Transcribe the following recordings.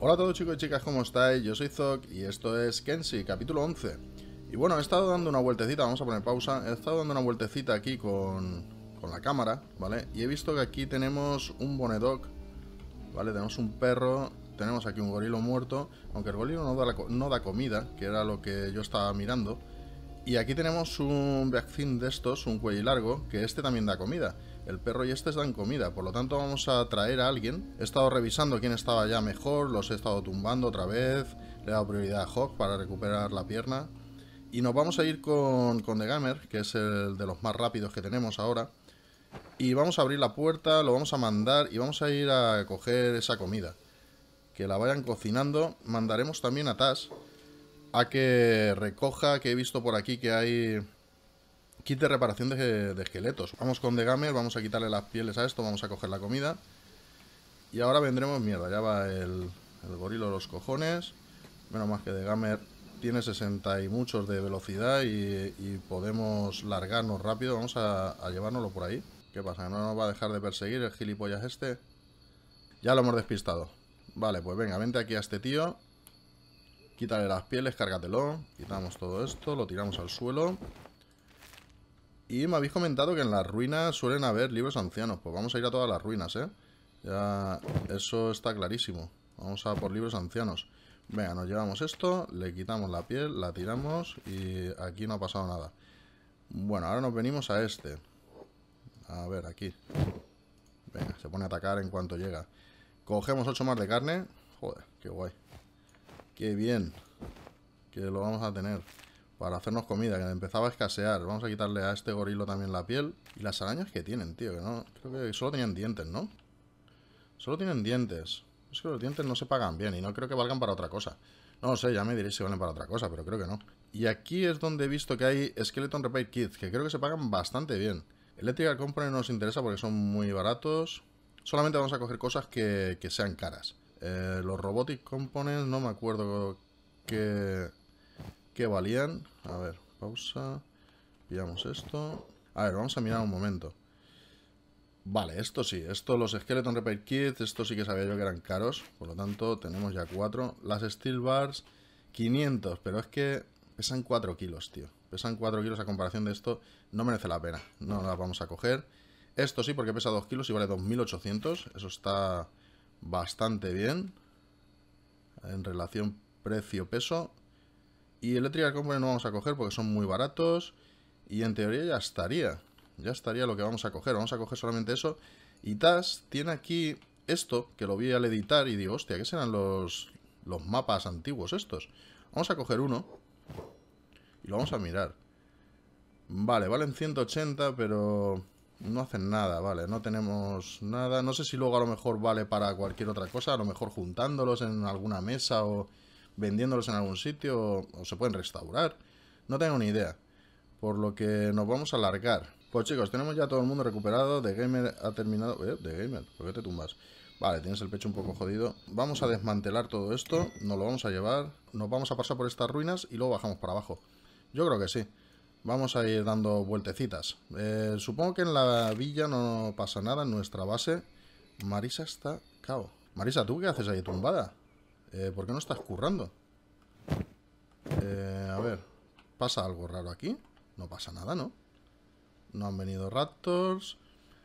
Hola a todos chicos y chicas, ¿cómo estáis? Yo soy Zoc y esto es Kenshi, capítulo 11. Y bueno, he estado dando una vueltecita, vamos a poner pausa, he estado dando una vueltecita aquí con, la cámara, ¿vale? Y he visto que aquí tenemos un bonedoc, ¿vale? Tenemos un perro, tenemos aquí un gorilo muerto, aunque el gorilo no da, no da comida, que era lo que yo estaba mirando. Y aquí tenemos un vaccine de estos, un cuello largo, que este también da comida. El perro y este dan comida, por lo tanto vamos a traer a alguien. He estado revisando quién estaba ya mejor, los he estado tumbando otra vez, le he dado prioridad a Hawk para recuperar la pierna. Y nos vamos a ir con, con The Gamer, que es el de los más rápidos que tenemos ahora. Y vamos a abrir la puerta, lo vamos a mandar y vamos a ir a coger esa comida. Que la vayan cocinando. Mandaremos también a Tash a que recoja, que he visto por aquí que hay Kit de reparación de, esqueletos. Vamos con de Gamer, vamos a quitarle las pieles a esto, vamos a coger la comida. Y ahora vendremos mierda, ya va el, el gorilo los cojones. Menos más que The Gamer tiene 60 y muchos de velocidad y, podemos largarnos rápido. Vamos a, llevárnoslo por ahí. ¿Qué pasa? no nos va a dejar de perseguir el gilipollas este? Ya lo hemos despistado. Vale, pues venga, vente aquí a este tío. Quítale las pieles, cárgatelo. Quitamos todo esto, lo tiramos al suelo. Y me habéis comentado que en las ruinas suelen haber libros ancianos. Pues vamos a ir a todas las ruinas, ¿eh? Ya, eso está clarísimo. Vamos a por libros ancianos. Venga, nos llevamos esto, le quitamos la piel, la tiramos y aquí no ha pasado nada. Bueno, ahora nos venimos a este. A ver, aquí. Venga, se pone a atacar en cuanto llega. Cogemos 8 más de carne. Joder, qué guay. Qué bien. Que lo vamos a tener para hacernos comida, que empezaba a escasear. Vamos a quitarle a este gorilo también la piel. Y las arañas que tienen, tío, que no... Creo que solo tenían dientes, ¿no? Solo tienen dientes. Es que los dientes no se pagan bien y no creo que valgan para otra cosa. No sé, ya me diréis si valen para otra cosa, pero creo que no. Y aquí es donde he visto que hay Skeleton Repair Kits, que creo que se pagan bastante bien. Electrical Components nos interesa porque son muy baratos. Solamente vamos a coger cosas que, que sean caras. Eh, los Robotic Components no me acuerdo que que valían. A ver, pausa. Pillamos esto. A ver, vamos a mirar un momento. Vale, esto sí, esto los Skeleton Repair Kits, esto sí que sabía yo que eran caros, por lo tanto tenemos ya cuatro Las Steel Bars, 500, pero es que pesan 4 kilos, tío. Pesan 4 kilos a comparación de esto, no merece la pena, no las vamos a coger. Esto sí, porque pesa 2 kilos y vale 2800, eso está bastante bien en relación precio-peso. Y Electrical Company no vamos a coger porque son muy baratos. Y en teoría ya estaría. Ya estaría lo que vamos a coger. Vamos a coger solamente eso. Y TAS tiene aquí esto, que lo vi al editar y digo, hostia, ¿qué serán los, los mapas antiguos estos? Vamos a coger uno. Y lo vamos a mirar. Vale, valen 180, pero no hacen nada, vale, no tenemos nada. No sé si luego a lo mejor vale para cualquier otra cosa, a lo mejor juntándolos en alguna mesa o vendiéndolos en algún sitio o, se pueden restaurar. No tengo ni idea. Por lo que nos vamos a alargar. Pues chicos, tenemos ya todo el mundo recuperado. The Gamer ha terminado... Eh, Gamer, ¿por qué te tumbas? Vale, tienes el pecho un poco jodido. Vamos a desmantelar todo esto, nos lo vamos a llevar, nos vamos a pasar por estas ruinas y luego bajamos para abajo. Yo creo que sí. Vamos a ir dando vueltecitas. Eh, supongo que en la villa no pasa nada, en nuestra base. Marisa está... cao Marisa, ¿tú qué haces ahí tumbada? Eh, ¿Por qué no estás currando? Eh, a ver, ¿pasa algo raro aquí? No pasa nada, ¿no? No han venido raptors,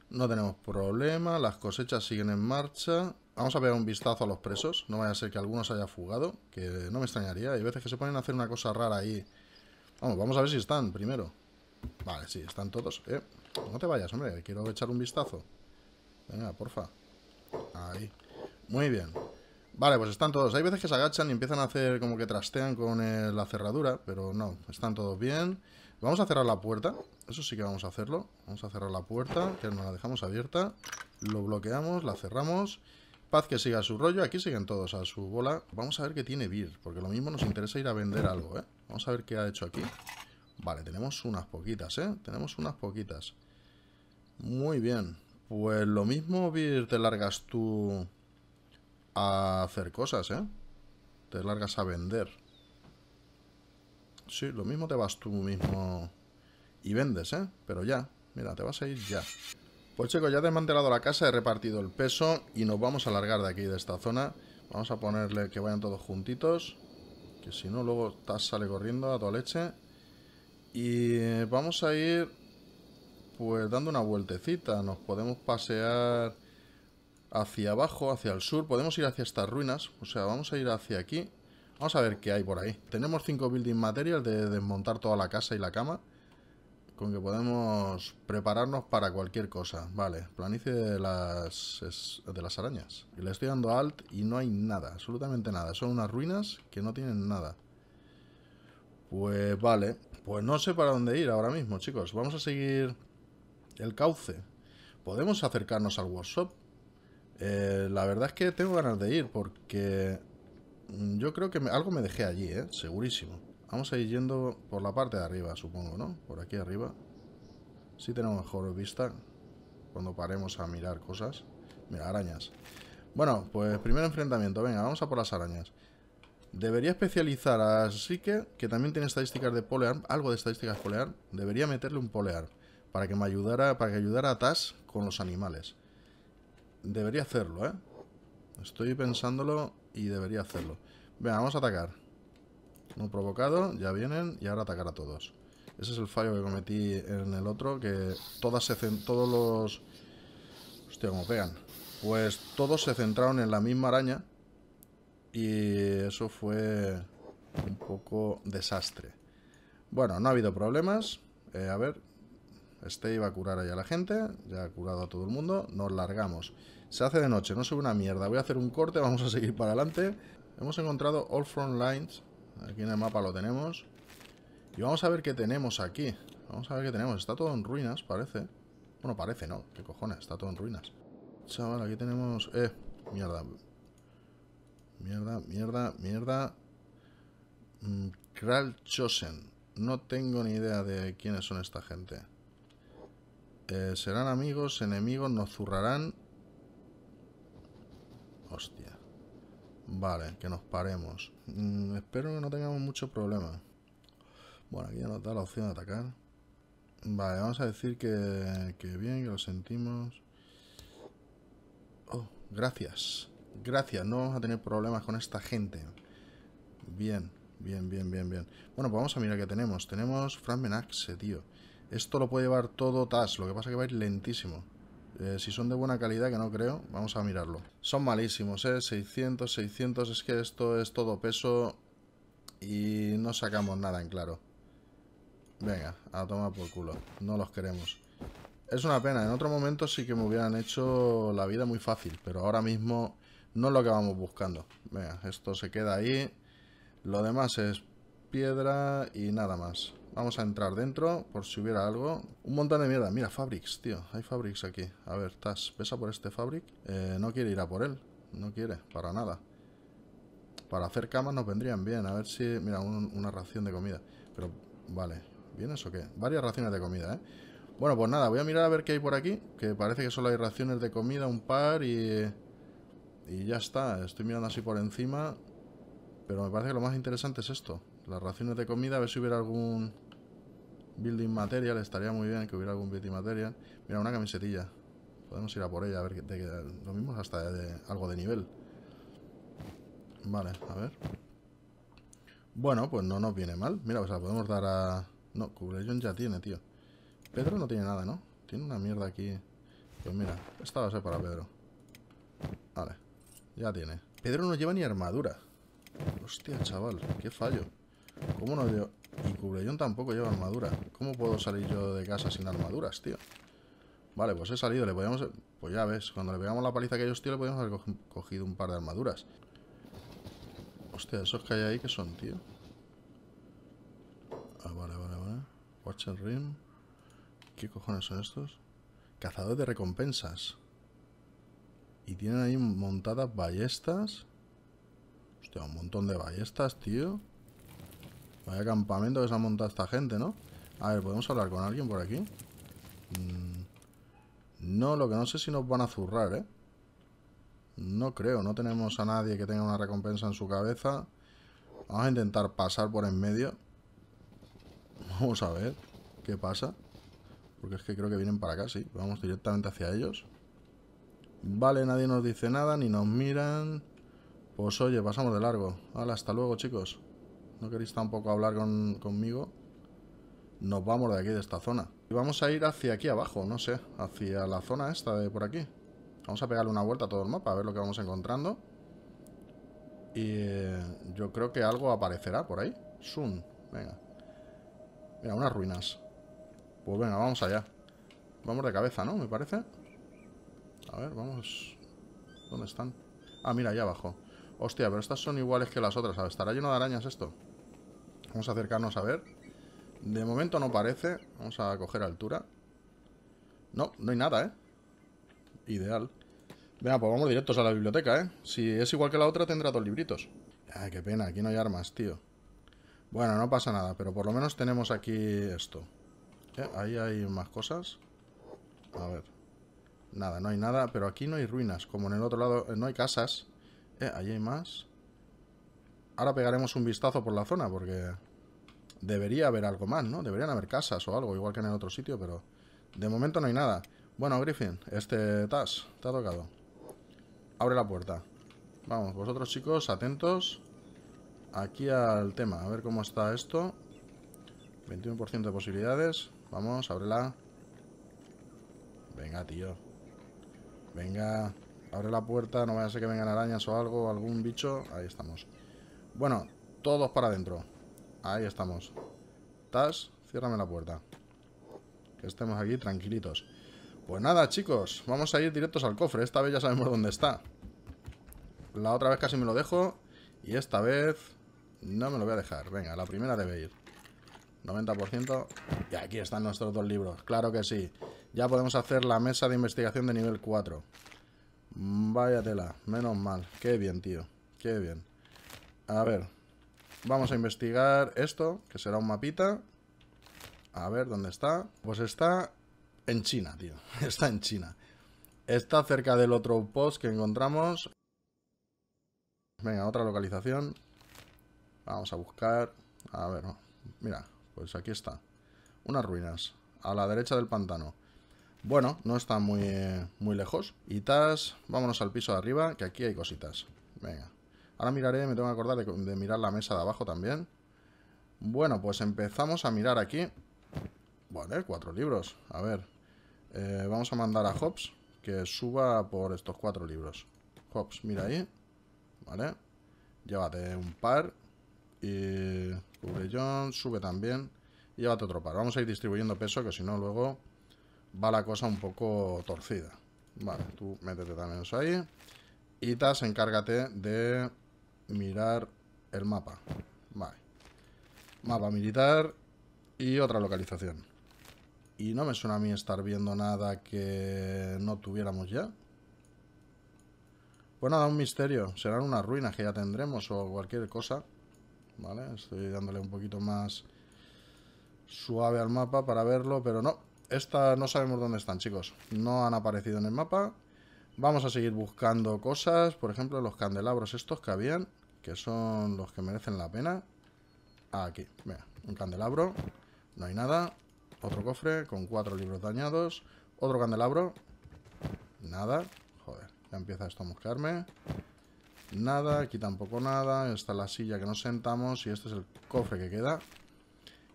no tenemos problema, las cosechas siguen en marcha. Vamos a pegar un vistazo a los presos, no vaya a ser que algunos haya fugado, que no me extrañaría. Hay veces que se ponen a hacer una cosa rara ahí. Vamos, vamos a ver si están primero. Vale, sí, están todos. Eh. no te vayas, hombre, quiero echar un vistazo. Venga, porfa. Ahí. Muy bien. Vale, pues están todos. Hay veces que se agachan y empiezan a hacer como que trastean con eh, la cerradura, pero no, están todos bien. Vamos a cerrar la puerta, eso sí que vamos a hacerlo. Vamos a cerrar la puerta, que nos la dejamos abierta. Lo bloqueamos, la cerramos. Paz que siga su rollo, aquí siguen todos a su bola. Vamos a ver qué tiene Vir, porque lo mismo nos interesa ir a vender algo, ¿eh? Vamos a ver qué ha hecho aquí. Vale, tenemos unas poquitas, ¿eh? Tenemos unas poquitas. Muy bien. Pues lo mismo, Vir, te largas tú a hacer cosas, ¿eh? Te largas a vender. Sí, lo mismo te vas tú mismo y vendes, ¿eh? Pero ya, mira, te vas a ir ya. Pues chicos, ya he desmantelado la casa, he repartido el peso y nos vamos a largar de aquí, de esta zona. Vamos a ponerle que vayan todos juntitos, que si no luego estás sale corriendo a toda leche. Y vamos a ir pues dando una vueltecita, nos podemos pasear hacia abajo, hacia el sur. Podemos ir hacia estas ruinas. O sea, vamos a ir hacia aquí. Vamos a ver qué hay por ahí. Tenemos 5 building materials de desmontar toda la casa y la cama. Con que podemos prepararnos para cualquier cosa. Vale, planicie de las, de las arañas. Le estoy dando alt y no hay nada, absolutamente nada. Son unas ruinas que no tienen nada. Pues vale, pues no sé para dónde ir ahora mismo, chicos. Vamos a seguir el cauce. Podemos acercarnos al workshop, eh, la verdad es que tengo ganas de ir porque mm, yo creo que algo me dejé allí, ¿eh? Segurísimo. Vamos a ir yendo por la parte de arriba, supongo, ¿no? Por aquí arriba. Si tenemos mejor vista cuando paremos a mirar cosas. Mira, arañas. Bueno, pues primer enfrentamiento. Venga, vamos a por las arañas. Debería especializar a Sike, que también tiene estadísticas de polear, algo de estadísticas polear. Debería meterle un polear para que me ayudara, para que ayudara a Tash con los animales. Debería hacerlo, ¿eh? Estoy pensándolo y debería hacerlo. Venga, vamos a atacar. No provocado, ya vienen y ahora atacar a todos. Ese es el fallo que cometí en el otro, que todas se todos los... Hostia, como pegan. Pues todos se centraron en la misma araña y eso fue un poco desastre. Bueno, no ha habido problemas. Eh, a ver, este iba a curar ahí a la gente, ya ha curado a todo el mundo, nos largamos. Se hace de noche, no sube una mierda, voy a hacer un corte, vamos a seguir para adelante. Hemos encontrado All Front Lines, aquí en el mapa lo tenemos. Y vamos a ver qué tenemos aquí. Vamos a ver qué tenemos, está todo en ruinas, parece. Bueno, parece, ¿no? ¿Qué cojones? Está todo en ruinas. Chaval, aquí tenemos... Eh, mierda. Mierda, mierda, mierda. Mm, Kral No tengo ni idea de quiénes son esta gente. Eh, serán amigos, enemigos, nos zurrarán. Hostia. Vale, que nos paremos. Mm, espero que no tengamos mucho problema. Bueno, aquí ya nos da la opción de atacar. Vale, vamos a decir que, que bien, que lo sentimos. Oh, gracias. Gracias, no vamos a tener problemas con esta gente. Bien, bien, bien, bien, bien. Bueno, pues vamos a mirar qué tenemos. Tenemos Fragment Axe, tío. Esto lo puede llevar todo TAS, lo que pasa que va a ir lentísimo. Eh, si son de buena calidad, que no creo, vamos a mirarlo. Son malísimos, ¿eh? 600, 600, es que esto es todo peso y no sacamos nada en claro. Venga, a tomar por culo, no los queremos. Es una pena, en otro momento sí que me hubieran hecho la vida muy fácil, pero ahora mismo no es lo que vamos buscando. Venga, esto se queda ahí, lo demás es piedra y nada más. Vamos a entrar dentro por si hubiera algo. Un montón de mierda. Mira, Fabrics, tío. Hay Fabrics aquí. A ver, estás pesa por este Fabric. Eh, no quiere ir a por él. No quiere, para nada. Para hacer camas nos vendrían bien. A ver si... Mira, una ración de comida. Pero, vale. ¿Vienes o qué? Varias raciones de comida, ¿eh? Bueno, pues nada. Voy a mirar a ver qué hay por aquí. Que parece que solo hay raciones de comida, un par y... Y ya está. Estoy mirando así por encima. Pero me parece que lo más interesante es esto. Las raciones de comida, a ver si hubiera algún... Building material, estaría muy bien que hubiera algún building material. Mira, una camisetilla. Podemos ir a por ella, a ver qué te queda. Lo mismo hasta algo de nivel. Vale, a ver. Bueno, pues no nos viene mal. Mira, o sea, podemos dar a... No, Cubrellón ya tiene, tío. Pedro no tiene nada, ¿no? Tiene una mierda aquí. Pues mira, esta va a ser para Pedro. Vale, ya tiene. Pedro no lleva ni armadura. Hostia, chaval, qué fallo. ¿Cómo no dio... Y Cubrellón tampoco lleva armadura. ¿Cómo puedo salir yo de casa sin armaduras, tío? Vale, pues he salido. Le podíamos... Pues ya ves, cuando le pegamos la paliza a ellos tío, le podíamos haber cogido un par de armaduras. Hostia, esos que hay ahí, ¿qué son, tío? Ah, vale, vale, vale. Watch and Rim. ¿Qué cojones son estos? Cazadores de recompensas. Y tienen ahí montadas ballestas. Hostia, un montón de ballestas, tío. Vaya campamento que se ha montado esta gente, ¿no? A ver, ¿podemos hablar con alguien por aquí? Mm, no, lo que no sé si nos van a zurrar, ¿eh? No creo, no tenemos a nadie que tenga una recompensa en su cabeza. Vamos a intentar pasar por en medio. Vamos a ver qué pasa. Porque es que creo que vienen para acá, sí. Vamos directamente hacia ellos. Vale, nadie nos dice nada, ni nos miran. Pues oye, pasamos de largo. Hala, hasta luego, chicos no queréis tampoco hablar conmigo, nos vamos de aquí, de esta zona. Y vamos a ir hacia aquí abajo, no sé, hacia la zona esta de por aquí. Vamos a pegarle una vuelta a todo el mapa, a ver lo que vamos encontrando. Y eh, yo creo que algo aparecerá por ahí. Zoom, venga. Mira, unas ruinas. Pues venga, vamos allá. Vamos de cabeza, ¿no? Me parece. A ver, vamos... ¿Dónde están? Ah, mira, allá abajo. Hostia, pero estas son iguales que las otras. ¿Estará lleno de arañas esto? Vamos a acercarnos a ver. De momento no parece. Vamos a coger altura. No, no hay nada, ¿eh? Ideal. Venga, pues vamos directos a la biblioteca, ¿eh? Si es igual que la otra, tendrá dos libritos. Ah, qué pena, aquí no hay armas, tío. Bueno, no pasa nada, pero por lo menos tenemos aquí esto. ¿Eh? Ahí hay más cosas. A ver. Nada, no hay nada, pero aquí no hay ruinas. Como en el otro lado eh, no hay casas, eh, allí hay más. Ahora pegaremos un vistazo por la zona porque debería haber algo más, ¿no? Deberían haber casas o algo, igual que en el otro sitio, pero de momento no hay nada. Bueno, Griffin, este Tash, te ha tocado. Abre la puerta. Vamos, vosotros chicos, atentos aquí al tema. A ver cómo está esto. 21% de posibilidades. Vamos, ábrela. Venga, tío. Venga. Abre la puerta, no vaya a ser que vengan arañas o algo, algún bicho. Ahí estamos. Bueno, todos para adentro. Ahí estamos. Tas, ciérrame la puerta. Que estemos aquí tranquilitos. Pues nada, chicos, vamos a ir directos al cofre. Esta vez ya sabemos dónde está. La otra vez casi me lo dejo. Y esta vez no me lo voy a dejar. Venga, la primera debe ir. 90%. Y aquí están nuestros dos libros. Claro que sí. Ya podemos hacer la mesa de investigación de nivel 4 tela, menos mal. Qué bien, tío. Qué bien. A ver. Vamos a investigar esto, que será un mapita. A ver, ¿dónde está? Pues está en China, tío. Está en China. Está cerca del otro post que encontramos. Venga, otra localización. Vamos a buscar. A ver, mira, pues aquí está. Unas ruinas. A la derecha del pantano. Bueno, no está muy, eh, muy lejos. Y tas, vámonos al piso de arriba, que aquí hay cositas. Venga. Ahora miraré, me tengo que acordar de, mirar la mesa de abajo también. Bueno, pues empezamos a mirar aquí. Vale, cuatro libros. A ver. Eh, vamos a mandar a Hobbs que suba por estos cuatro libros. Hobbs, mira ahí. Vale. Llévate un par. Y... John, sube también. llévate otro par. Vamos a ir distribuyendo peso, que si no luego va la cosa un poco torcida. Vale, tú métete también eso ahí. tas encárgate de mirar el mapa. Vale. Mapa militar y otra localización. Y no me suena a mí estar viendo nada que no tuviéramos ya. Pues nada, un misterio. Serán unas ruinas que ya tendremos o cualquier cosa. Vale, estoy dándole un poquito más suave al mapa para verlo, pero no. Esta no sabemos dónde están, chicos. No han aparecido en el mapa. Vamos a seguir buscando cosas. Por ejemplo, los candelabros estos que habían, que son los que merecen la pena. Ah, aquí, un candelabro. No hay nada. Otro cofre con cuatro libros dañados. Otro candelabro. Nada. Joder, ya empieza esto a buscarme Nada, aquí tampoco nada. Está la silla que nos sentamos y este es el cofre que queda.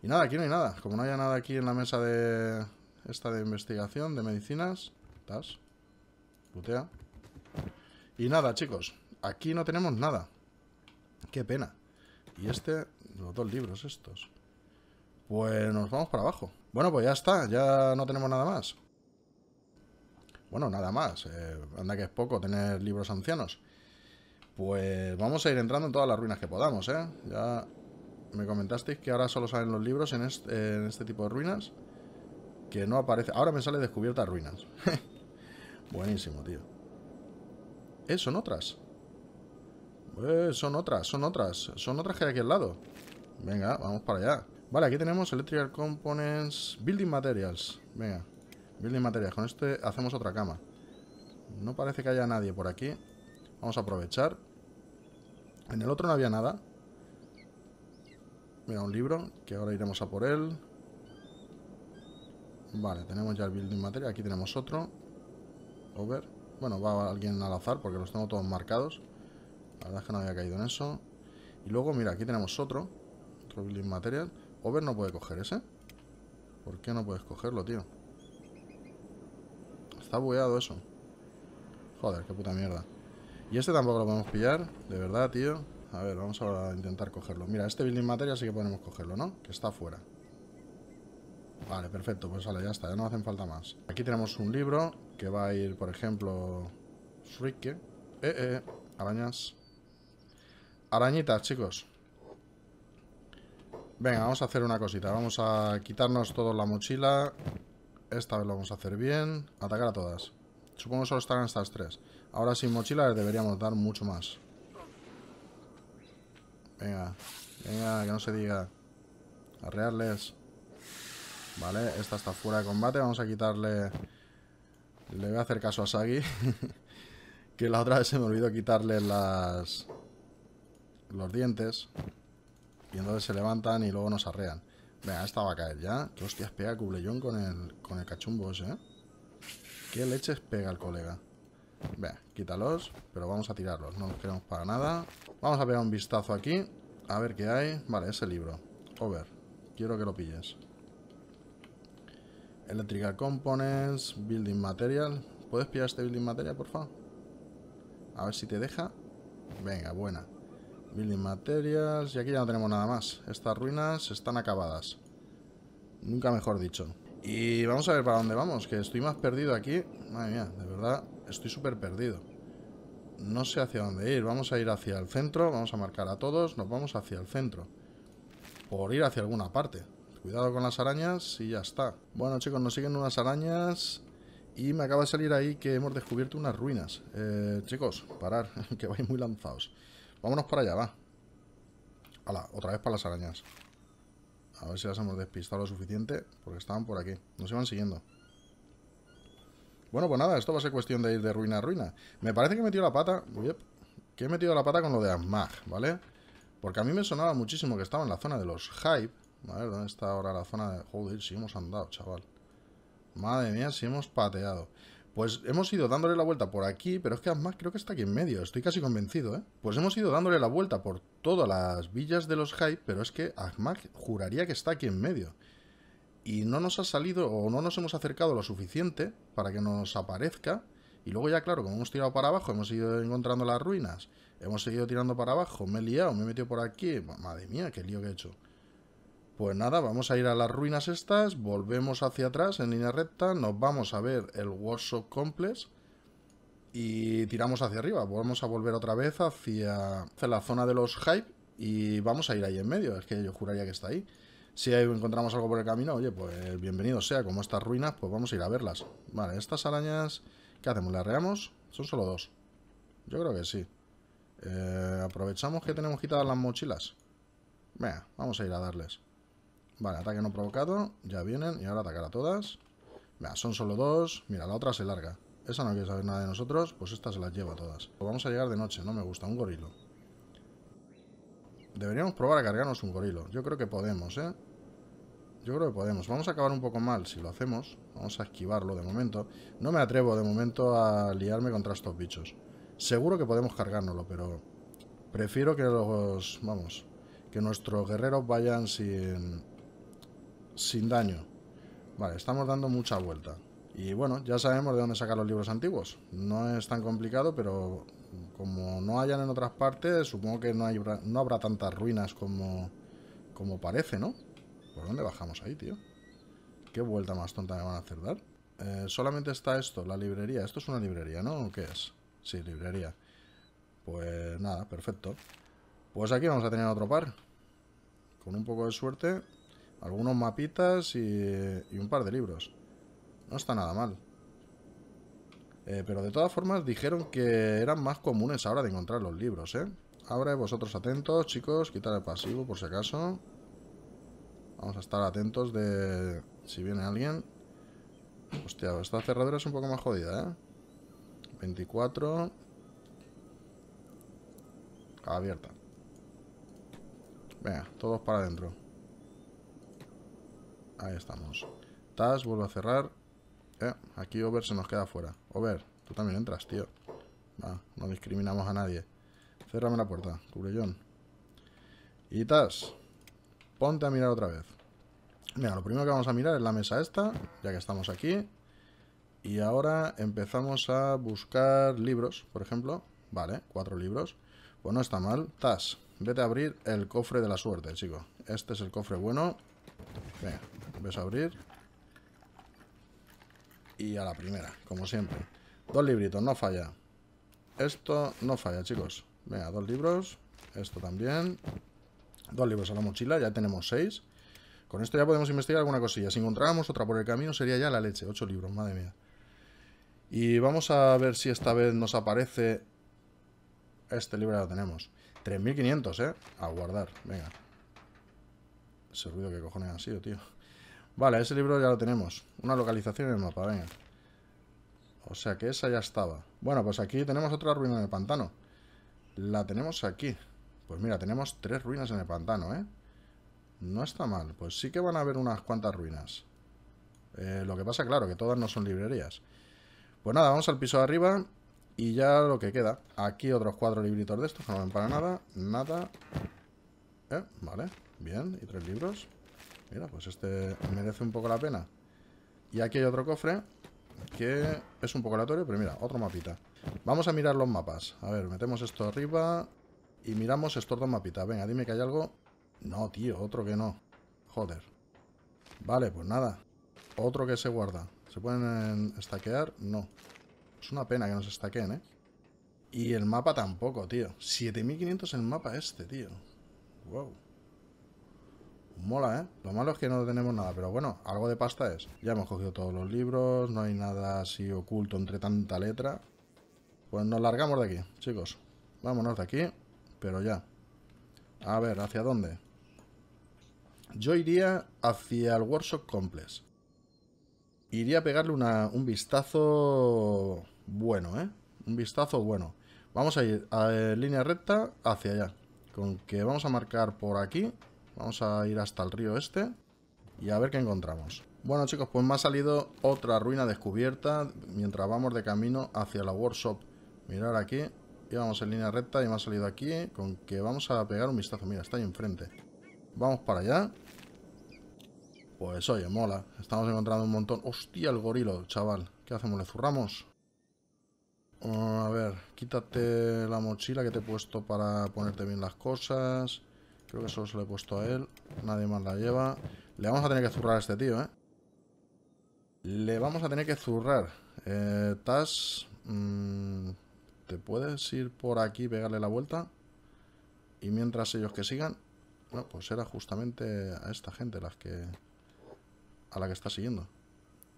Y nada, aquí no hay nada. Como no haya nada aquí en la mesa de, esta de investigación, de medicinas. Tas. Gutea. Y nada, chicos. Aquí no tenemos nada. Qué pena. Y este, los dos libros estos. Pues nos vamos para abajo. Bueno, pues ya está. Ya no tenemos nada más. Bueno, nada más. Eh, anda que es poco tener libros ancianos. Pues vamos a ir entrando en todas las ruinas que podamos, ¿eh? Ya me comentasteis que ahora solo salen los libros en este tipo de ruinas. Que no aparece. Ahora me sale descubierta ruinas. Buenísimo, tío. Eh, son otras. Eh, son otras, son otras. Son otras que hay aquí al lado. Venga, vamos para allá. Vale, aquí tenemos Electrical Components, Building Materials. Venga, Building Materials. Con este hacemos otra cama. No parece que haya nadie por aquí. Vamos a aprovechar. En el otro no había nada. Mira, un libro, que ahora iremos a por él. Vale, tenemos ya el building material. Aquí tenemos otro. Over. Bueno, va alguien al azar porque los tengo todos marcados. La verdad es que no había caído en eso. Y luego, mira, aquí tenemos otro. Otro building material. Over no puede coger ese. ¿Por qué no puedes cogerlo, tío? Está bugueado eso. Joder, qué puta mierda. Y este tampoco lo podemos pillar. De verdad, tío. A ver, vamos a intentar cogerlo. Mira, este building material sí que podemos cogerlo, ¿no? Que está afuera Vale, perfecto, pues vale, ya está, ya no hacen falta más. Aquí tenemos un libro que va a ir, por ejemplo, Shrike. Eh, eh, arañas. Arañitas, chicos. Venga, vamos a hacer una cosita. Vamos a quitarnos todos la mochila. Esta vez lo vamos a hacer bien. Atacar a todas. Supongo que solo estarán estas tres. Ahora sin mochila les deberíamos dar mucho más. Venga, venga, que no se diga. Arrearles. Vale, esta está fuera de combate. Vamos a quitarle... Le voy a hacer caso a Sagi. que la otra vez se me olvidó quitarle las... Los dientes. Y entonces se levantan y luego nos arrean. Venga, esta va a caer ya. Que hostias pega Cublellón con el, con el cachumbo ese, ¿eh? ¿Qué leches pega el colega? Venga, quítalos, pero vamos a tirarlos. No nos queremos para nada. Vamos a pegar un vistazo aquí. A ver qué hay. Vale, ese libro. Over. Quiero que lo pilles. Electrical Components, Building Material. ¿Puedes pillar este Building Material, por favor? A ver si te deja. Venga, buena. Building Materials. Y aquí ya no tenemos nada más. Estas ruinas están acabadas. Nunca mejor dicho. Y vamos a ver para dónde vamos, que estoy más perdido aquí. Madre mía, de verdad, estoy súper perdido. No sé hacia dónde ir. Vamos a ir hacia el centro. Vamos a marcar a todos. Nos vamos hacia el centro. Por ir hacia alguna parte. Cuidado con las arañas y ya está. Bueno, chicos, nos siguen unas arañas y me acaba de salir ahí que hemos descubierto unas ruinas. Eh, chicos, parar, que vais muy lanzados. Vámonos para allá, va. Hala, otra vez para las arañas. A ver si las hemos despistado lo suficiente, porque estaban por aquí. Nos iban siguiendo. Bueno, pues nada, esto va a ser cuestión de ir de ruina a ruina. Me parece que he metido la pata... que he metido la pata con lo de Amag, ¿vale? Porque a mí me sonaba muchísimo que estaba en la zona de los Hype. A ver, ¿dónde está ahora la zona de... Joder, si hemos andado, chaval. Madre mía, si hemos pateado. Pues hemos ido dándole la vuelta por aquí, pero es que además creo que está aquí en medio, estoy casi convencido, ¿eh? Pues hemos ido dándole la vuelta por todas las villas de los hype, pero es que Ahmad juraría que está aquí en medio. Y no nos ha salido, o no nos hemos acercado lo suficiente para que nos aparezca. Y luego ya, claro, como hemos tirado para abajo, hemos ido encontrando las ruinas, hemos seguido tirando para abajo, me he liado, me he metido por aquí. Madre mía, qué lío que he hecho. Pues nada, vamos a ir a las ruinas estas, volvemos hacia atrás en línea recta, nos vamos a ver el workshop complex y tiramos hacia arriba. Vamos a volver otra vez hacia, la zona de los hype y vamos a ir ahí en medio, es que yo juraría que está ahí. Si encontramos algo por el camino, oye, pues bienvenido sea, como estas ruinas, pues vamos a ir a verlas. Vale, estas arañas, ¿qué hacemos? ¿Las reamos? Son solo dos. Yo creo que sí. Eh, aprovechamos que tenemos quitadas las mochilas. Venga, vamos a ir a darles. Vale, ataque no provocado. Ya vienen. Y ahora atacar a todas. Mira, son solo dos. Mira, la otra se larga. Esa no quiere saber nada de nosotros. Pues esta se las lleva todas. Pues vamos a llegar de noche. No me gusta. Un gorilo. Deberíamos probar a cargarnos un gorilo. Yo creo que podemos, ¿eh? Yo creo que podemos. Vamos a acabar un poco mal si lo hacemos. Vamos a esquivarlo de momento. No me atrevo de momento a liarme contra estos bichos. Seguro que podemos cargárnoslo, pero... Prefiero que los... Vamos. Que nuestros guerreros vayan sin sin daño. Vale, estamos dando mucha vuelta. Y bueno, ya sabemos de dónde sacar los libros antiguos. No es tan complicado, pero como no hayan en otras partes, supongo que no, hay, no habrá tantas ruinas como, como parece, ¿no? ¿Por dónde bajamos ahí, tío? ¿Qué vuelta más tonta me van a hacer dar? Eh, solamente está esto, la librería. Esto es una librería, ¿no? ¿Qué es? Sí, librería. Pues nada, perfecto. Pues aquí vamos a tener otro par. Con un poco de suerte algunos mapitas y, un par de libros. No está nada mal. Eh, pero de todas formas dijeron que eran más comunes ahora de encontrar los libros, ¿eh? Ahora vosotros atentos, chicos. Quitar el pasivo por si acaso. Vamos a estar atentos de si viene alguien. Hostia, esta cerradura es un poco más jodida, ¿eh? 24. Abierta. Venga, todos para adentro. Ahí estamos. TAS, vuelvo a cerrar. Eh, aquí Over se nos queda fuera. Over, tú también entras, tío. no discriminamos a nadie. Cérrame la puerta, cubrellón. Y TAS, ponte a mirar otra vez. Mira, lo primero que vamos a mirar es la mesa esta, ya que estamos aquí. Y ahora empezamos a buscar libros, por ejemplo. Vale, cuatro libros. Pues no está mal. TAS, vete a abrir el cofre de la suerte, chico. Este es el cofre bueno. Venga, a abrir. Y a la primera, como siempre. Dos libritos, no falla. Esto no falla, chicos. Venga, dos libros. Esto también. Dos libros a la mochila, ya tenemos seis. Con esto ya podemos investigar alguna cosilla. Si encontráramos otra por el camino sería ya la leche. Ocho libros, madre mía. Y vamos a ver si esta vez nos aparece... Este libro ya lo tenemos. 3.500, ¿eh? A guardar, venga. Ese ruido que cojones ha sido, tío. Vale, ese libro ya lo tenemos. Una localización en el mapa, venga. O sea que esa ya estaba. Bueno, pues aquí tenemos otra ruina en el pantano. La tenemos aquí. Pues mira, tenemos tres ruinas en el pantano, ¿eh? No está mal. Pues sí que van a haber unas cuantas ruinas. Eh, lo que pasa, claro, que todas no son librerías. Pues nada, vamos al piso de arriba y ya lo que queda. Aquí otros cuatro libritos de estos que no ven para nada. Nada. Eh, vale. Bien, y tres libros. Mira, pues este merece un poco la pena. Y aquí hay otro cofre que es un poco aleatorio, pero mira, otro mapita. Vamos a mirar los mapas. A ver, metemos esto arriba y miramos estos dos mapitas. Venga, dime que hay algo. No, tío, otro que no. Joder. Vale, pues nada. Otro que se guarda. ¿Se pueden estaquear? No. Es una pena que nos estaqueen, ¿eh? Y el mapa tampoco, tío. 7500 el mapa este, tío. Wow. Mola, ¿eh? Lo malo es que no tenemos nada, pero bueno, algo de pasta es. Ya hemos cogido todos los libros, no hay nada así oculto entre tanta letra. Pues nos largamos de aquí, chicos. Vámonos de aquí, pero ya. A ver, ¿hacia dónde? Yo iría hacia el Workshop Complex. Iría a pegarle una, un vistazo bueno, ¿eh? Un vistazo bueno. Vamos a ir a, línea recta hacia allá. Con que vamos a marcar por aquí Vamos a ir hasta el río este y a ver qué encontramos. Bueno chicos, pues me ha salido otra ruina descubierta mientras vamos de camino hacia la workshop. Mirar aquí, íbamos en línea recta y me ha salido aquí con que vamos a pegar un vistazo. Mira, está ahí enfrente. Vamos para allá. Pues oye, mola. Estamos encontrando un montón. ¡Hostia, el gorilo, chaval! ¿Qué hacemos? ¿Le zurramos? Mm, a ver, quítate la mochila que te he puesto para ponerte bien las cosas. Creo que solo se lo he puesto a él. Nadie más la lleva. Le vamos a tener que zurrar a este tío, ¿eh? Le vamos a tener que zurrar. Eh, Taz... Mm, ¿Te puedes ir por aquí y pegarle la vuelta? Y mientras ellos que sigan... Bueno, pues era justamente a esta gente las que... A la que está siguiendo.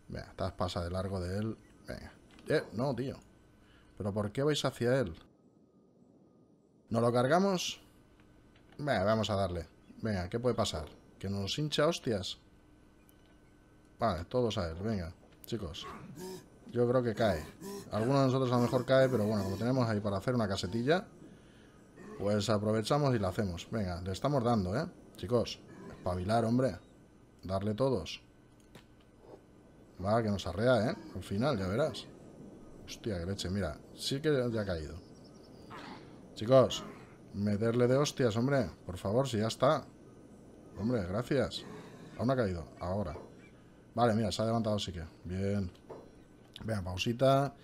Venga, Taz pasa de largo de él. Venga. Eh, no, tío. ¿Pero por qué vais hacia él? ¿No lo cargamos? Venga, vamos a darle. Venga, ¿qué puede pasar? ¿Que nos hincha hostias? Vale, todos a él, venga, chicos. Yo creo que cae. Alguno de nosotros a lo mejor cae, pero bueno, como tenemos ahí para hacer una casetilla, pues aprovechamos y la hacemos. Venga, le estamos dando, ¿eh? Chicos, espabilar, hombre. Darle todos. Va, que nos arrea, ¿eh? Al final, ya verás. Hostia, que leche, mira. Sí que ya ha caído. Chicos, Meterle de hostias, hombre. Por favor, si ya está. Hombre, gracias. Aún ha caído. Ahora. Vale, mira, se ha levantado sí que. Bien. vea, pausita.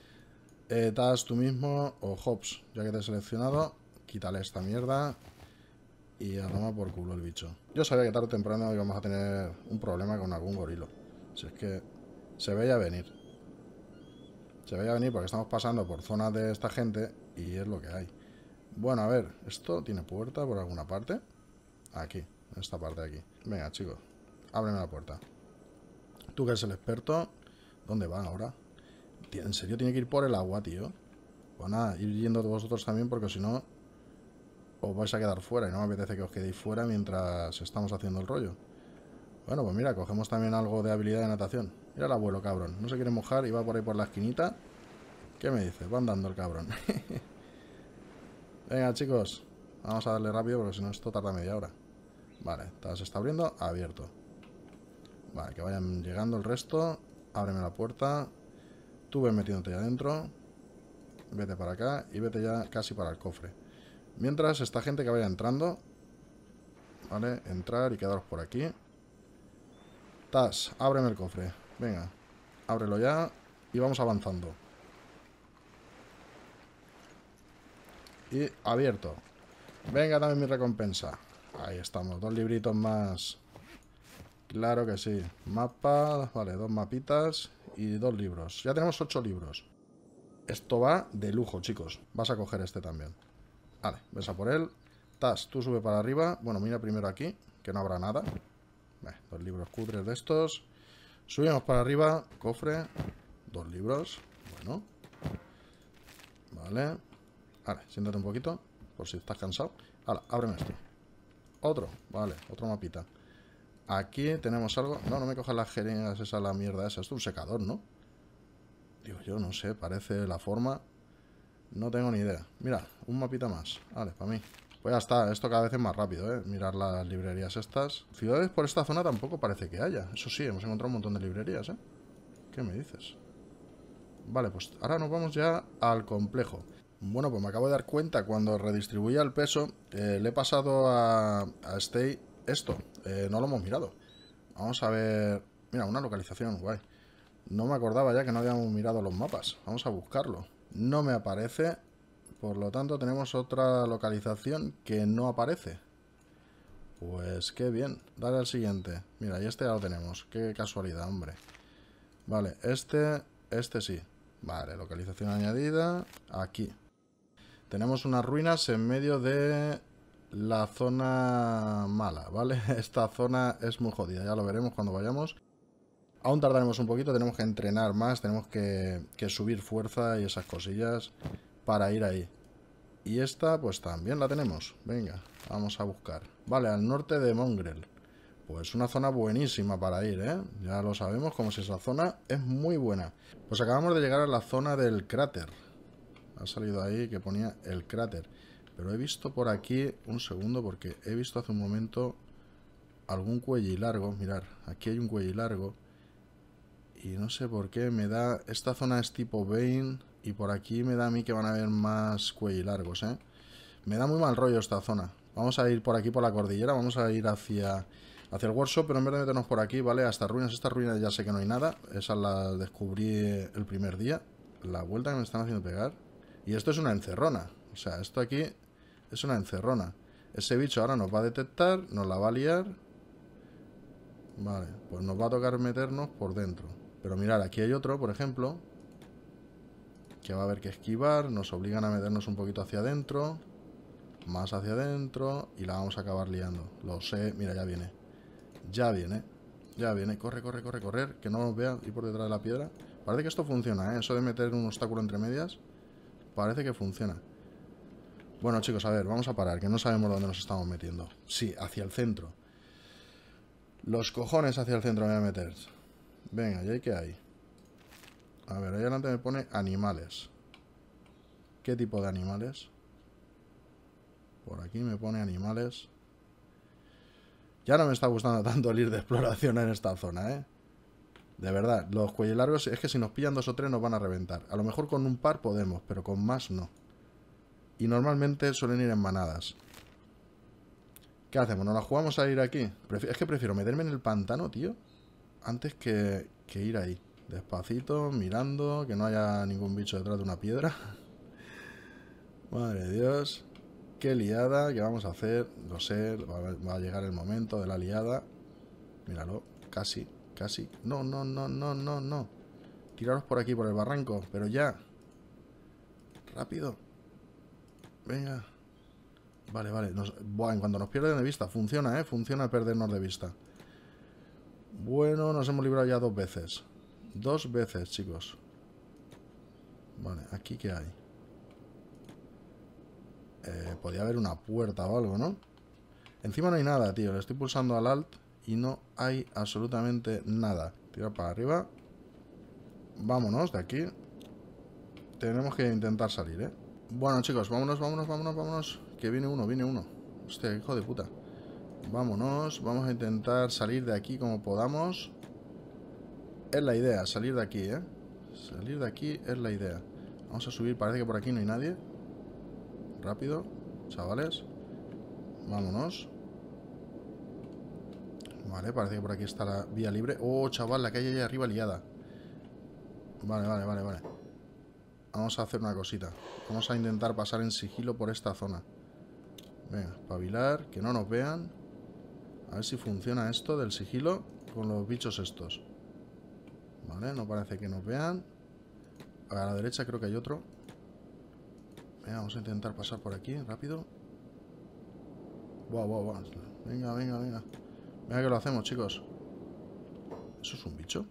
Eh, tú mismo o Hops, ya que te he seleccionado. Quítale esta mierda. Y a por culo el bicho. Yo sabía que tarde o temprano íbamos a tener un problema con algún gorilo. Si es que se veía venir. Se veía venir porque estamos pasando por zonas de esta gente y es lo que hay. Bueno, a ver, esto tiene puerta por alguna parte. Aquí, en esta parte de aquí. Venga, chicos, ábreme la puerta. Tú que eres el experto, ¿dónde van ahora? ¿En serio tiene que ir por el agua, tío? Pues nada, ir yendo vosotros también porque si no os vais a quedar fuera y no me apetece que os quedéis fuera mientras estamos haciendo el rollo. Bueno, pues mira, cogemos también algo de habilidad de natación. Mira el abuelo, cabrón. No se quiere mojar y va por ahí por la esquinita. ¿Qué me dice? Va andando el cabrón. Venga, chicos. Vamos a darle rápido porque si no esto tarda media hora. Vale, se está abriendo, abierto. Vale, que vayan llegando el resto. Ábreme la puerta. Tú ven metiéndote ya adentro. Vete para acá y vete ya casi para el cofre. Mientras, esta gente que vaya entrando. Vale, entrar y quedaros por aquí. Tas, ábreme el cofre. Venga, ábrelo ya y vamos avanzando. abierto. Venga, dame mi recompensa. Ahí estamos, dos libritos más. Claro que sí. Mapa, vale, dos mapitas y dos libros. Ya tenemos ocho libros. Esto va de lujo, chicos. Vas a coger este también. Vale, ves por él. Tas, tú sube para arriba. Bueno, mira primero aquí, que no habrá nada. dos libros cutres de estos. Subimos para arriba, cofre, dos libros. Bueno. Vale. Vale, siéntate un poquito, por si estás cansado. Ahora, ábreme esto. Otro, vale, otro mapita. Aquí tenemos algo... No, no me cojas las jeringas, esa la mierda esa. Esto es un secador, ¿no? Digo, yo no sé, parece la forma... No tengo ni idea. Mira, un mapita más. Vale, para mí. Pues ya está, esto cada vez es más rápido, ¿eh? Mirar las librerías estas. Ciudades por esta zona tampoco parece que haya. Eso sí, hemos encontrado un montón de librerías, ¿eh? ¿Qué me dices? Vale, pues ahora nos vamos ya al complejo. Bueno, pues me acabo de dar cuenta, cuando redistribuía el peso, eh, le he pasado a, a Stay esto. Eh, no lo hemos mirado. Vamos a ver... Mira, una localización, guay. No me acordaba ya que no habíamos mirado los mapas. Vamos a buscarlo. No me aparece. Por lo tanto, tenemos otra localización que no aparece. Pues qué bien. Dale al siguiente. Mira, y este ya lo tenemos. Qué casualidad, hombre. Vale, este... Este sí. Vale, localización añadida. Aquí. Tenemos unas ruinas en medio de la zona mala, ¿vale? Esta zona es muy jodida, ya lo veremos cuando vayamos. Aún tardaremos un poquito, tenemos que entrenar más, tenemos que, subir fuerza y esas cosillas para ir ahí. Y esta, pues también la tenemos. Venga, vamos a buscar. Vale, al norte de Mongrel. Pues una zona buenísima para ir, ¿eh? Ya lo sabemos, como si esa zona es muy buena. Pues acabamos de llegar a la zona del cráter ha salido ahí que ponía el cráter. Pero he visto por aquí, un segundo, porque he visto hace un momento algún cuello largo. Mirar, aquí hay un cuello largo. Y no sé por qué me da... Esta zona es tipo vein y por aquí me da a mí que van a haber más cuello largos, ¿eh? Me da muy mal rollo esta zona. Vamos a ir por aquí, por la cordillera. Vamos a ir hacia, hacia el workshop, pero en vez de meternos por aquí, ¿vale? Hasta ruinas. Estas ruinas ya sé que no hay nada. Esas las descubrí el primer día. La vuelta que me están haciendo pegar. Y esto es una encerrona. O sea, esto aquí es una encerrona. Ese bicho ahora nos va a detectar, nos la va a liar. Vale, pues nos va a tocar meternos por dentro. Pero mirad, aquí hay otro, por ejemplo, que va a haber que esquivar. Nos obligan a meternos un poquito hacia adentro. Más hacia adentro. Y la vamos a acabar liando. Lo sé. Mira, ya viene. Ya viene. Ya viene. Corre, corre, corre, correr. Que no nos vea y por detrás de la piedra. Parece que esto funciona, ¿eh? Eso de meter un obstáculo entre medias. Parece que funciona. Bueno, chicos, a ver, vamos a parar, que no sabemos dónde nos estamos metiendo. Sí, hacia el centro. Los cojones hacia el centro me voy a meter. Venga, ¿y ahí qué hay? A ver, ahí adelante me pone animales. ¿Qué tipo de animales? Por aquí me pone animales. Ya no me está gustando tanto el ir de exploración en esta zona, ¿eh? De verdad, los cuellos largos es que si nos pillan dos o tres nos van a reventar. A lo mejor con un par podemos, pero con más no. Y normalmente suelen ir en manadas. ¿Qué hacemos? ¿No la jugamos a ir aquí? Es que prefiero meterme en el pantano, tío. Antes que, ir ahí. Despacito, mirando, que no haya ningún bicho detrás de una piedra. Madre de Dios. Qué liada ¿Qué vamos a hacer. No sé, va a llegar el momento de la liada. Míralo, casi. Casi. No, no, no, no, no, no. Tiraros por aquí, por el barranco. Pero ya. Rápido. Venga. Vale, vale. Nos... Buah, en cuanto nos pierden de vista. Funciona, ¿eh? Funciona perdernos de vista. Bueno, nos hemos librado ya dos veces. Dos veces, chicos. Vale, ¿aquí qué hay? Eh, podría haber una puerta o algo, ¿no? Encima no hay nada, tío. Le estoy pulsando al alt y no hay absolutamente nada. Tira para arriba. Vámonos de aquí. Tenemos que intentar salir, ¿eh? Bueno, chicos, vámonos, vámonos, vámonos, vámonos. Que viene uno, viene uno. Hostia, hijo de puta. Vámonos, vamos a intentar salir de aquí como podamos. Es la idea, salir de aquí, ¿eh? Salir de aquí es la idea. Vamos a subir, parece que por aquí no hay nadie. Rápido, chavales. Vámonos. Vale, parece que por aquí está la vía libre. Oh, chaval, la calle allá arriba liada. Vale, vale, vale, vale. Vamos a hacer una cosita. Vamos a intentar pasar en sigilo por esta zona. Venga, pavilar, que no nos vean. A ver si funciona esto del sigilo con los bichos estos. Vale, no parece que nos vean. A la derecha creo que hay otro. Venga, vamos a intentar pasar por aquí, rápido. Buah, buah, buah. Venga, venga, venga. Venga que lo hacemos, chicos. ¿Eso es un bicho?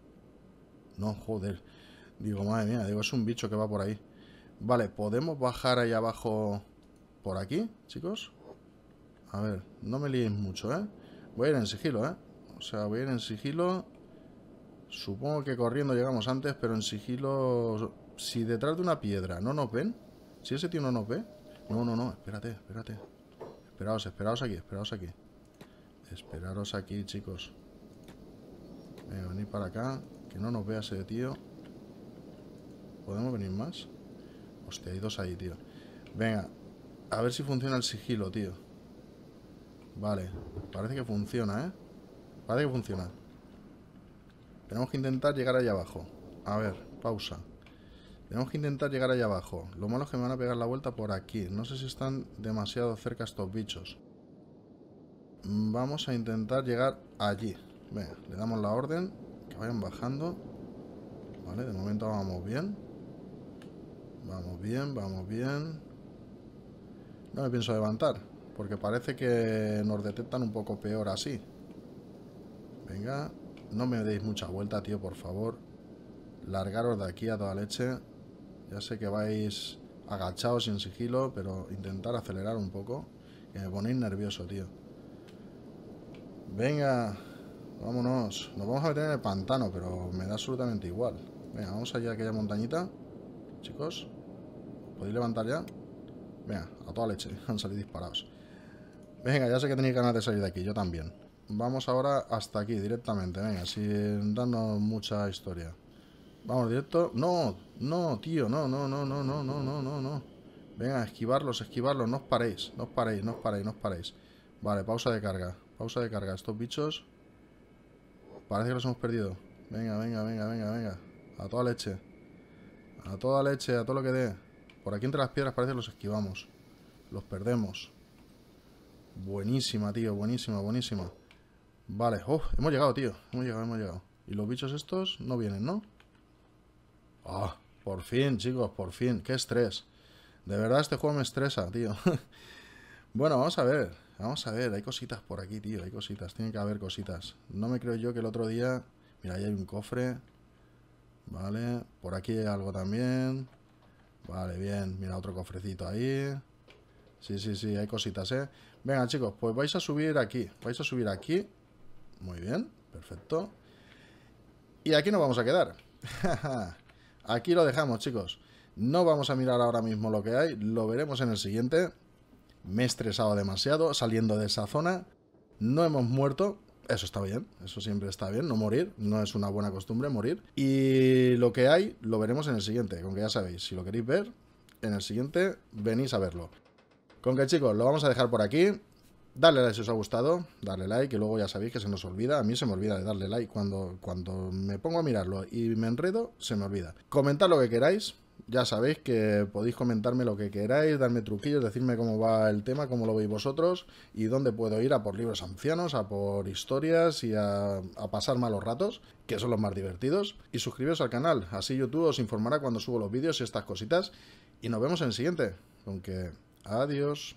No, joder. Digo, madre mía, digo, es un bicho que va por ahí. Vale, ¿podemos bajar ahí abajo por aquí, chicos? A ver, no me liéis mucho, ¿eh? Voy a ir en sigilo, ¿eh? O sea, voy a ir en sigilo. Supongo que corriendo llegamos antes, pero en sigilo... Si detrás de una piedra no nos ven, si ese tío no nos ve... No, no, no, espérate, espérate. Esperaos, esperaos aquí, esperaos aquí. Esperaros aquí, chicos. Venga, venid para acá. Que no nos vea ese tío. ¿Podemos venir más? Hostia, hay dos ahí, tío. Venga, a ver si funciona el sigilo, tío. Vale, parece que funciona, ¿eh? Parece que funciona. Tenemos que intentar llegar allá abajo. A ver, pausa. Tenemos que intentar llegar allá abajo. Lo malo es que me van a pegar la vuelta por aquí. No sé si están demasiado cerca estos bichos. Vamos a intentar llegar allí. Venga, le damos la orden. Que vayan bajando. Vale, de momento vamos bien. Vamos bien, vamos bien. No me pienso levantar. Porque parece que nos detectan un poco peor así. Venga, no me deis mucha vuelta, tío, por favor. Largaros de aquí a toda leche. Ya sé que vais agachados sin sigilo, pero intentar acelerar un poco. Que me ponéis nervioso, tío. Venga, vámonos. Nos vamos a meter en el pantano, pero me da absolutamente igual. Venga, vamos allá a aquella montañita. Chicos, ¿podéis levantar ya? Venga, a toda leche, han salido disparados. Venga, ya sé que tenéis ganas de salir de aquí, yo también. Vamos ahora hasta aquí directamente, venga, sin darnos mucha historia. Vamos directo. No, no, tío, no, no, no, no, no, no, no, no, no. Venga, esquivarlos, esquivarlos, no os paréis, no os paréis, no os paréis, no os paréis. Vale, pausa de carga. Pausa de carga. Estos bichos... Parece que los hemos perdido. Venga, venga, venga, venga, venga. A toda leche. A toda leche, a todo lo que dé. Por aquí entre las piedras parece que los esquivamos. Los perdemos. Buenísima, tío. Buenísima, buenísima. Vale. Oh, hemos llegado, tío. Hemos llegado, hemos llegado. Y los bichos estos no vienen, ¿no? Ah, por fin, chicos. Por fin. Qué estrés. De verdad este juego me estresa, tío. bueno, vamos a ver. Vamos a ver, hay cositas por aquí, tío. Hay cositas, tiene que haber cositas. No me creo yo que el otro día... Mira, ahí hay un cofre. Vale, por aquí hay algo también. Vale, bien. Mira, otro cofrecito ahí. Sí, sí, sí, hay cositas, ¿eh? Venga, chicos, pues vais a subir aquí. Vais a subir aquí. Muy bien, perfecto. Y aquí nos vamos a quedar. aquí lo dejamos, chicos. No vamos a mirar ahora mismo lo que hay. Lo veremos en el siguiente me he estresado demasiado saliendo de esa zona, no hemos muerto, eso está bien, eso siempre está bien, no morir, no es una buena costumbre morir. Y lo que hay lo veremos en el siguiente, con que ya sabéis, si lo queréis ver, en el siguiente venís a verlo. Con que chicos, lo vamos a dejar por aquí. dale like si os ha gustado, darle like, que luego ya sabéis que se nos olvida, a mí se me olvida de darle like cuando, cuando me pongo a mirarlo y me enredo, se me olvida. Comentad lo que queráis, ya sabéis que podéis comentarme lo que queráis, darme truquillos, decirme cómo va el tema, cómo lo veis vosotros y dónde puedo ir a por libros ancianos, a por historias y a, a pasar malos ratos, que son los más divertidos. Y suscribiros al canal, así YouTube os informará cuando subo los vídeos y estas cositas. Y nos vemos en el siguiente, aunque adiós.